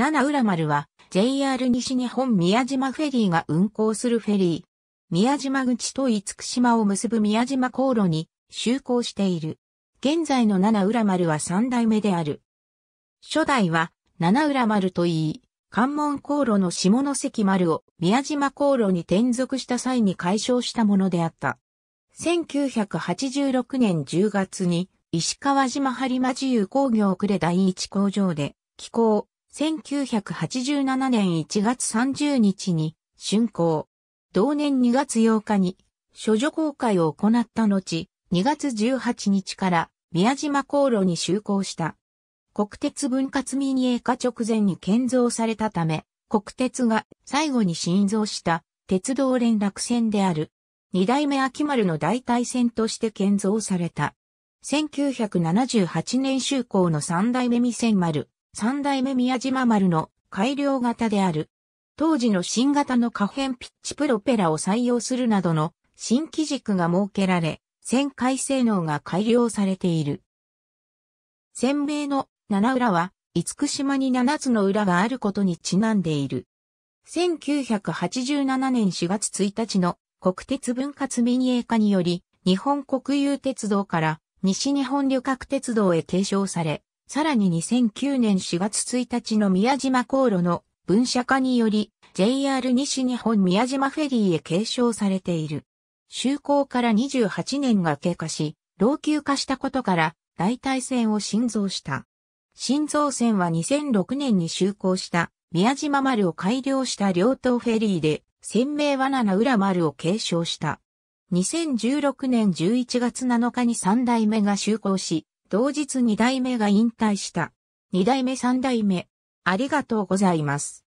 七浦丸は JR 西日本宮島フェリーが運航するフェリー。宮島口と厳島を結ぶ宮島航路に就航している。現在の七浦丸は三代目である。初代は七浦丸といい、関門航路の下関丸を宮島航路に転属した際に解消したものであった。1986年10月に石川島播磨自由工業呉第一工場で、寄港。1987年1月30日に竣工。同年2月8日に処女公開を行った後、2月18日から宮島航路に就航した。国鉄分割民営化直前に建造されたため、国鉄が最後に新造した鉄道連絡船である。二代目秋丸の代替船として建造された。1978年就航の三代目未千丸、三代目宮島丸の改良型である。当時の新型の可変ピッチプロペラを採用するなどの新機軸が設けられ、旋回性能が改良されている。船名の七浦は、五福島に七つの浦があることにちなんでいる。1987年4月1日の国鉄分割民営化により、日本国有鉄道から西日本旅客鉄道へ継承され、さらに2009年4月1日の宮島航路の分社化により JR 西日本宮島フェリーへ継承されている。就航から28年が経過し、老朽化したことから代替線を新造した。新造線は2006年に就航した宮島丸を改良した両島フェリーで鮮明罠七浦丸を継承した。2016年11月7日に3代目が就航し、同日二代目が引退した。二代目三代目、ありがとうございます。